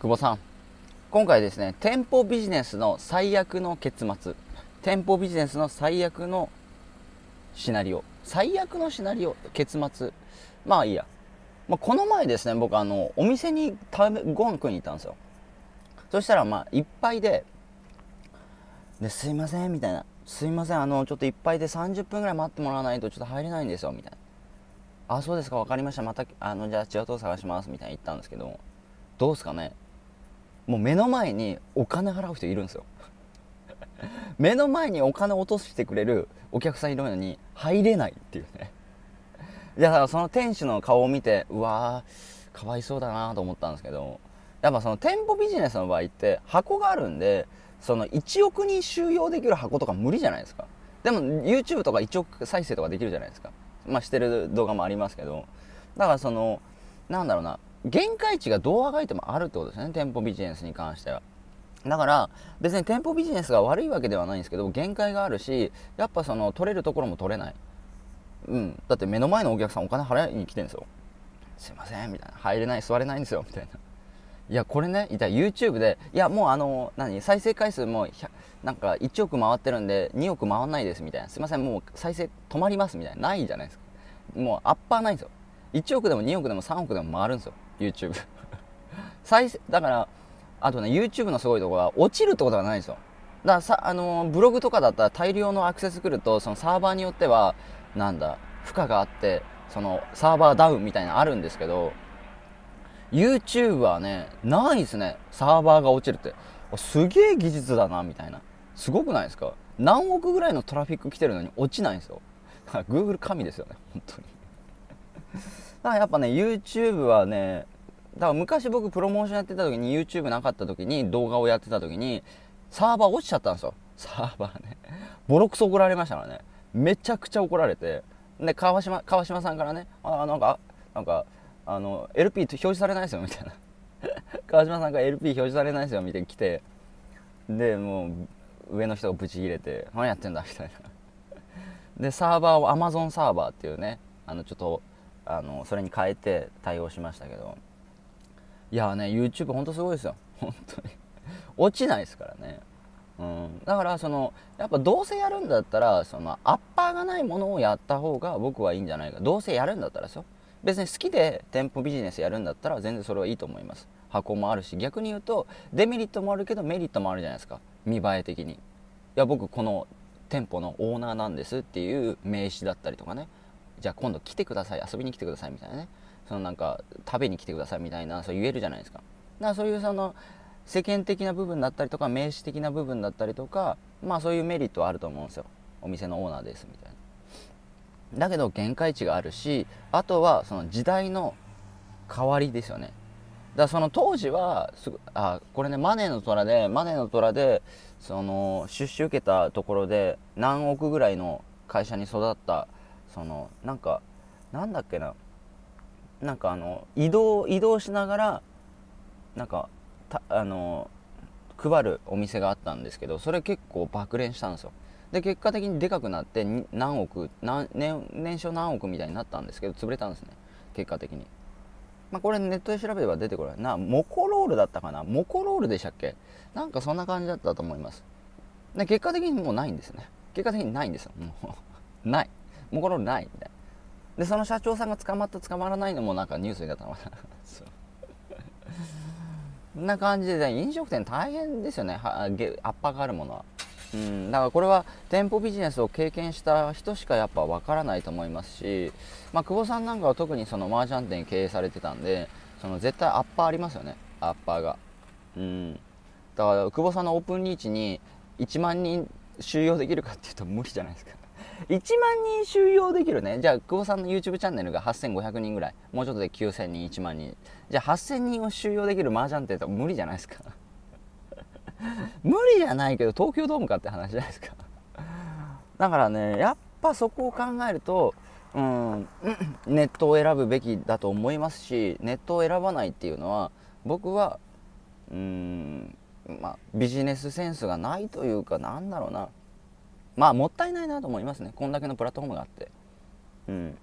久保さん今回ですね店舗ビジネスの最悪の結末店舗ビジネスの最悪のシナリオ最悪のシナリオ結末まあいいや、まあ、この前ですね僕あのお店にご飯食いに行ったんですよそしたらまあいっぱいでですいませんみたいなすいませんあのちょっといっぱいで30分ぐらい待ってもらわないとちょっと入れないんですよみたいなあそうですか分かりましたまたあのじゃあ違うとこ探しますみたいに言ったんですけどどうすかねもう目の前にお金払う人いるんですよ 目の前にお金落としてくれるお客さんいるのに入れないっていうねいやその店主の顔を見てうわーかわいそうだなと思ったんですけどやっぱその店舗ビジネスの場合って箱があるんでその1億人収容できる箱とか無理じゃないですかでも YouTube とか1億再生とかできるじゃないですかまあしてる動画もありますけどだからそのなんだろうな限界値がどうあがいてもあるってことですね店舗ビジネスに関しては。だから別に店舗ビジネスが悪いわけではないんですけど限界があるしやっぱその取れるところも取れない、うん、だって目の前のお客さんお金払いに来てるんですよすいませんみたいな入れない座れないんですよみたいないやこれねいた YouTube でいやもうあの何再生回数もなんか1億回ってるんで2億回んないですみたいなすいませんもう再生止まりますみたいなないじゃないですかもうアッパーないんですよ1億でも2億でも3億でも回るんですよ YouTube 再だからあとね YouTube のすごいところは落ちるってことはないんですよだからさあのブログとかだったら大量のアクセス来るとそのサーバーによってはなんだ負荷があってそのサーバーダウンみたいなのあるんですけど YouTube はねないですねサーバーが落ちるってすげえ技術だなみたいなすごくないですか何億ぐらいのトラフィック来てるのに落ちないんですよ Google 神ですよね本当にだからやっぱね YouTube はねだから昔僕プロモーションやってた時に YouTube なかった時に動画をやってた時にサーバー落ちちゃったんですよ。サーバーね。ボロクソ怒られましたからね。めちゃくちゃ怒られて。で、川島、川島さんからね、あ、なんか、なんか、あの、LP 表示されないですよ、みたいな。川島さんから LP 表示されないですよ、みたいに来て。で、もう、上の人がブチ切れて、何やってんだ、みたいな。で、サーバーを Amazon サーバーっていうね、あの、ちょっと、あの、それに変えて対応しましたけど。いやね YouTube ほんとすごいですよ本当 に落ちないですからねうん、だからそのやっぱどうせやるんだったらそのアッパーがないものをやった方が僕はいいんじゃないかどうせやるんだったらですよ別に好きで店舗ビジネスやるんだったら全然それはいいと思います箱もあるし逆に言うとデメリットもあるけどメリットもあるじゃないですか見栄え的にいや僕この店舗のオーナーなんですっていう名刺だったりとかねじゃあ今度来てください遊びに来てくださいみたいなねそのなんか食べに来てくださいみたいなそう言えるじゃないですか。だからそういうその世間的な部分だったりとか名刺的な部分だったりとかまあそういうメリットはあると思うんですよお店のオーナーですみたいなだけど限界値があるしあとはその時代の変わりですよねだからその当時はすぐあこれねマネーの虎でマネーの虎でその出資受けたところで何億ぐらいの会社に育ったそのなんかなんだっけななんかあの移動移動しながらなんかあの配るお店があったんですけどそれ結構爆連したんですよで結果的にでかくなって何億何年年商何億みたいになったんですけど潰れたんですね結果的に、まあ、これネットで調べれば出てこないなモコロールだったかなモコロールでしたっけなんかそんな感じだったと思いますで結果的にもうないんですね結果的にないんですよもう ないモコロールないみたいなでその社長さんが捕まった捕まらないのもなんかニュースになったのかなそんな感じで、ね、飲食店大変ですよね圧迫があるものは。うん、だからこれは店舗ビジネスを経験した人しかやっぱ分からないと思いますし、まあ、久保さんなんかは特にそのマージャン店経営されてたんでその絶対アッパーありますよねアッパーが、うん、だから久保さんのオープンリーチに1万人収容できるかっていうと無理じゃないですか1万人収容できるね。じゃあ、久保さんの YouTube チャンネルが8500人ぐらい。もうちょっとで9000人、1万人。じゃあ、8000人を収容できる麻雀って無理じゃないですか。無理じゃないけど、東京ドームかって話じゃないですか。だからね、やっぱそこを考えると、うん、ネットを選ぶべきだと思いますし、ネットを選ばないっていうのは、僕は、うん、まあ、ビジネスセンスがないというか、なんだろうな。まあもったいないなと思いますねこんだけのプラットフォームがあってうん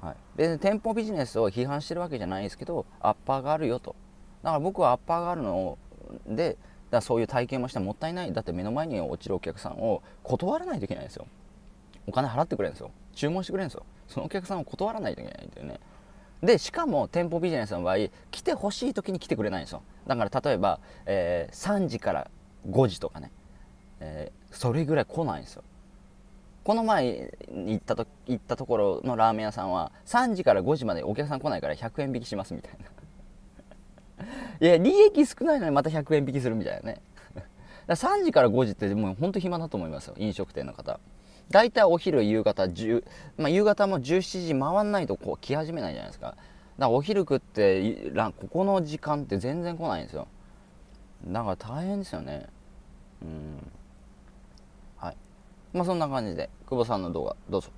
はい、別に店舗ビジネスを批判してるわけじゃないですけどアッパーがあるよとだから僕はアッパーがあるのをでだそういう体験もしてもったいないだって目の前に落ちるお客さんを断らないといけないんですよお金払ってくれるんですよ注文してくれるんですよそのお客さんを断らないといけないんだよねでしかも店舗ビジネスの場合来てほしい時に来てくれないんですよだから例えば、えー、3時から5時とかね、えそれぐらい来ないんですよこの前行ったと行ったところのラーメン屋さんは3時から5時までお客さん来ないから100円引きしますみたいないや利益少ないのにまた100円引きするみたいなねだ3時から5時ってもうほんと暇だと思いますよ飲食店の方大体お昼夕方10、まあ、夕方も17時回んないとこう来始めないじゃないですかだからお昼食ってここの時間って全然来ないんですよだから大変ですよねうんまあそんな感じで久保さんの動画どうぞ。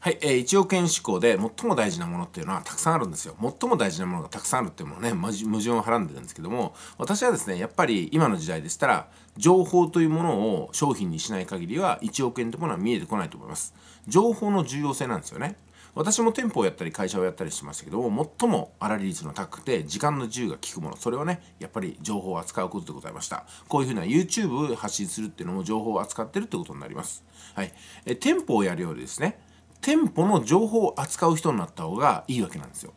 はい、えー、1億円思考で最も大事なものっていうのはたくさんあるんですよ。最も大事なものがたくさんあるっていうものね、矛盾をはらんでるんですけども、私はですね、やっぱり今の時代でしたら、情報というものを商品にしない限りは1億円ってものは見えてこないと思います。情報の重要性なんですよね。私も店舗をやったり会社をやったりしましたけど最も粗利率の高くて時間の自由が利くものそれはねやっぱり情報を扱うことでございましたこういうふうな YouTube を発信するっていうのも情報を扱ってるってことになりますはいえ店舗をやるよりですね店舗の情報を扱う人になった方がいいわけなんですよ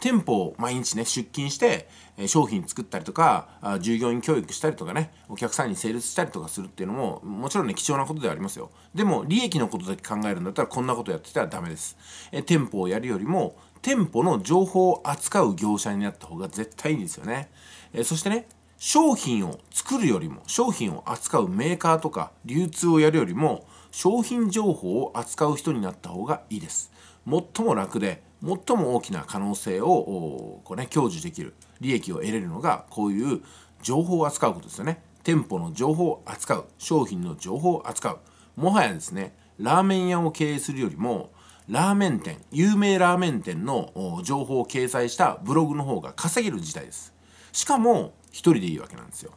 店舗を毎日ね出勤して商品作ったりとか従業員教育したりとかねお客さんにセールスしたりとかするっていうのももちろんね貴重なことではありますよでも利益のことだけ考えるんだったらこんなことやってたらダメですえ店舗をやるよりも店舗の情報を扱う業者になった方が絶対いいんですよねえそしてね商品を作るよりも商品を扱うメーカーとか流通をやるよりも商品情報を扱う人になった方がいいです最も楽で最も大きな可能性をこう、ね、享受できる利益を得れるのがこういう情報を扱うことですよね店舗の情報を扱う商品の情報を扱うもはやですねラーメン屋を経営するよりもラーメン店有名ラーメン店の情報を掲載したブログの方が稼げる時代ですしかも1人でいいわけなんですよ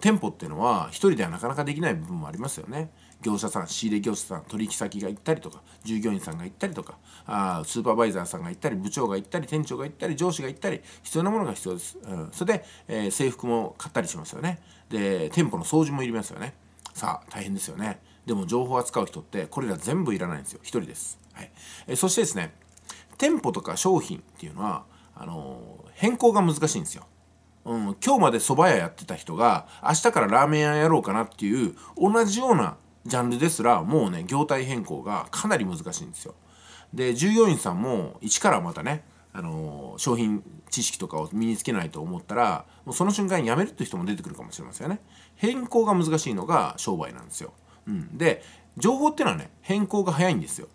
店舗っていうのは一人ではなかなかできない部分もありますよね。業者さん仕入れ業者さん取引先が行ったりとか従業員さんが行ったりとかあスーパーバイザーさんが行ったり部長が行ったり店長が行ったり上司が行ったり必要なものが必要です、うん、それで、えー、制服も買ったりしますよねで店舗の掃除もいりますよねさあ大変ですよねでも情報を扱う人ってこれら全部いらないんですよ1人です、はいえー、そしてですね店舗とか商品っていうのはあのー、変更が難しいんですようん、今日まで蕎麦屋やってた人が明日からラーメン屋やろうかなっていう同じようなジャンルですらもうね業態変更がかなり難しいんですよ。で従業員さんも一からまたねあの商品知識とかを身につけないと思ったらもうその瞬間に辞めるって人も出てくるかもしれませんよね。変更が難しいのが商売なんですよ。うん、で情報ってのはね変更が早いんですよ。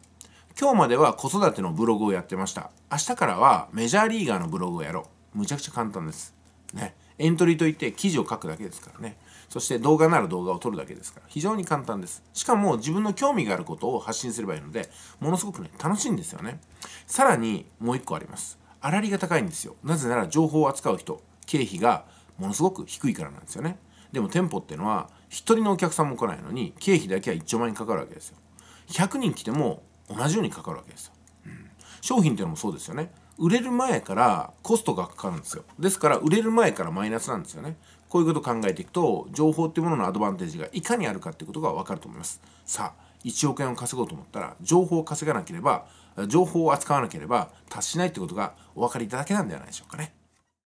今日までは子育てのブログをやってました。明日からはメジャーリーガーのブログをやろう。むちゃくちゃ簡単です。ね、エントリーといって記事を書くだけですからね。そして動画なら動画を撮るだけですから、非常に簡単です。しかも自分の興味があることを発信すればいいので、ものすごくね、楽しいんですよね。さらにもう一個あります。粗利が高いんですよ。なぜなら情報を扱う人、経費がものすごく低いからなんですよね。でも店舗ってのは、1人のお客さんも来ないのに、経費だけは1兆万円かかるわけですよ。100人来ても同じようにかかるわけですよ。うん、商品っていうのもそうですよね。売れる前からコストがかかるんですよ。ですから、売れる前からマイナスなんですよね。こういうことを考えていくと、情報っていうもののアドバンテージがいかにあるかっていうことがわかると思います。さあ、1億円を稼ごうと思ったら、情報を稼がなければ、情報を扱わなければ達しないってことがお分かりいただけなんではないでしょうかね。